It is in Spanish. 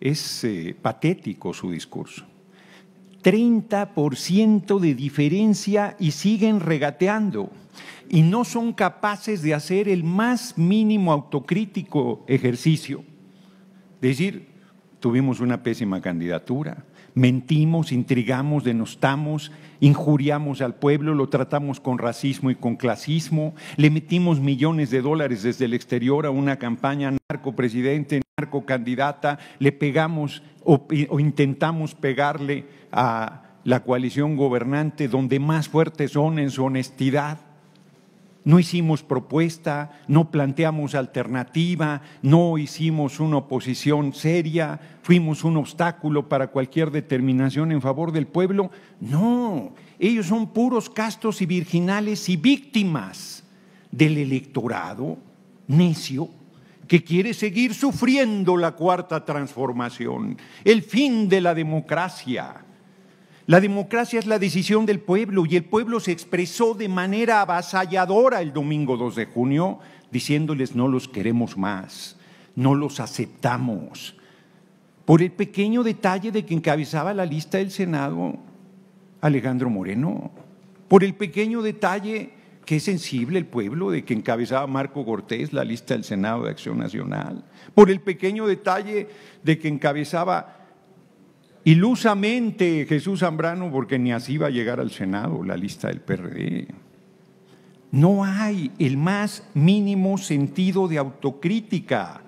es eh, patético su discurso. 30% de diferencia y siguen regateando y no son capaces de hacer el más mínimo autocrítico ejercicio. Decir, tuvimos una pésima candidatura. Mentimos, intrigamos, denostamos, injuriamos al pueblo, lo tratamos con racismo y con clasismo, le metimos millones de dólares desde el exterior a una campaña narco-presidente, narco-candidata, le pegamos o, o intentamos pegarle a la coalición gobernante donde más fuertes son en su honestidad no hicimos propuesta, no planteamos alternativa, no hicimos una oposición seria, fuimos un obstáculo para cualquier determinación en favor del pueblo. No, ellos son puros castos y virginales y víctimas del electorado necio que quiere seguir sufriendo la cuarta transformación, el fin de la democracia la democracia es la decisión del pueblo y el pueblo se expresó de manera avasalladora el domingo 2 de junio diciéndoles no los queremos más, no los aceptamos. Por el pequeño detalle de que encabezaba la lista del Senado Alejandro Moreno, por el pequeño detalle que es sensible el pueblo de que encabezaba Marco Cortés la lista del Senado de Acción Nacional, por el pequeño detalle de que encabezaba Ilusamente Jesús Zambrano, porque ni así va a llegar al Senado la lista del PRD. No hay el más mínimo sentido de autocrítica.